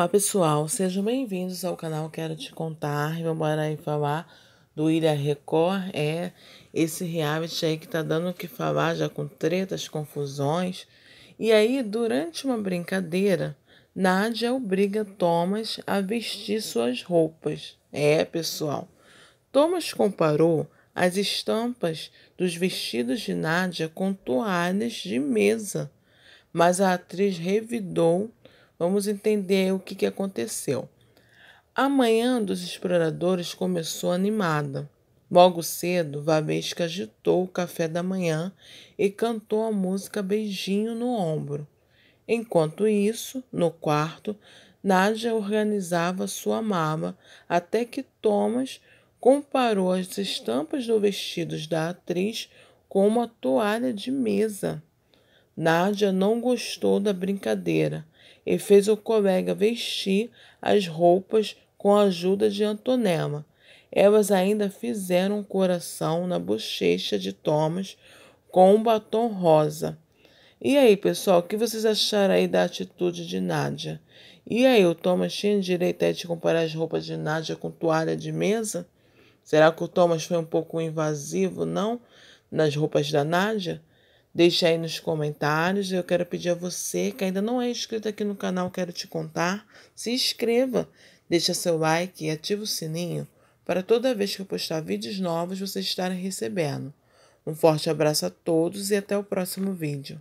Olá pessoal, sejam bem-vindos ao canal Quero Te Contar. Vamos agora falar do Ilha Record. É esse reality aí que tá dando o que falar, já com tretas, confusões. E aí, durante uma brincadeira, Nádia obriga Thomas a vestir suas roupas. É, pessoal. Thomas comparou as estampas dos vestidos de Nádia com toalhas de mesa, mas a atriz revidou Vamos entender o que, que aconteceu. A manhã dos exploradores começou animada. Logo cedo, Vavesca agitou o café da manhã e cantou a música Beijinho no Ombro. Enquanto isso, no quarto, Nádia organizava sua mala até que Thomas comparou as estampas dos vestidos da atriz com uma toalha de mesa. Nádia não gostou da brincadeira e fez o colega vestir as roupas com a ajuda de Antonella. Elas ainda fizeram um coração na bochecha de Thomas com um batom rosa. E aí, pessoal, o que vocês acharam aí da atitude de Nádia? E aí, o Thomas tinha direito aí de comparar as roupas de Nádia com toalha de mesa? Será que o Thomas foi um pouco invasivo, não? Nas roupas da Nádia? Deixe aí nos comentários. Eu quero pedir a você que ainda não é inscrito aqui no canal Quero Te Contar, se inscreva, deixe seu like e ative o sininho para toda vez que eu postar vídeos novos vocês estarem recebendo. Um forte abraço a todos e até o próximo vídeo.